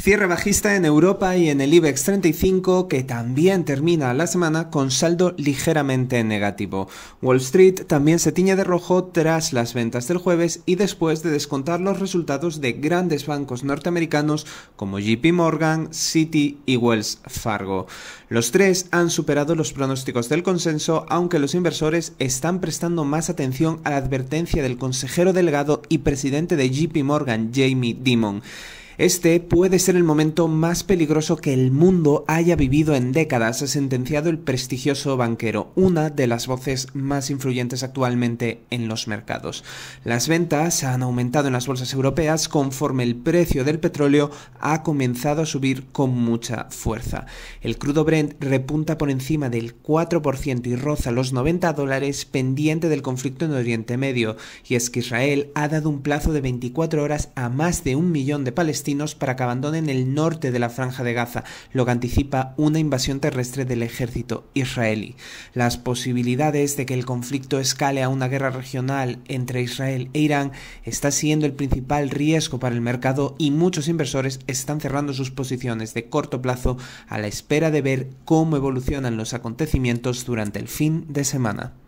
Cierre bajista en Europa y en el IBEX 35, que también termina la semana con saldo ligeramente negativo. Wall Street también se tiñe de rojo tras las ventas del jueves y después de descontar los resultados de grandes bancos norteamericanos como JP Morgan, Citi y Wells Fargo. Los tres han superado los pronósticos del consenso, aunque los inversores están prestando más atención a la advertencia del consejero delegado y presidente de JP Morgan, Jamie Dimon. Este puede ser el momento más peligroso que el mundo haya vivido en décadas, ha sentenciado el prestigioso banquero, una de las voces más influyentes actualmente en los mercados. Las ventas han aumentado en las bolsas europeas conforme el precio del petróleo ha comenzado a subir con mucha fuerza. El crudo Brent repunta por encima del 4% y roza los 90 dólares pendiente del conflicto en Oriente Medio, y es que Israel ha dado un plazo de 24 horas a más de un millón de palestinos para que abandonen el norte de la franja de Gaza, lo que anticipa una invasión terrestre del ejército israelí. Las posibilidades de que el conflicto escale a una guerra regional entre Israel e Irán está siendo el principal riesgo para el mercado y muchos inversores están cerrando sus posiciones de corto plazo a la espera de ver cómo evolucionan los acontecimientos durante el fin de semana.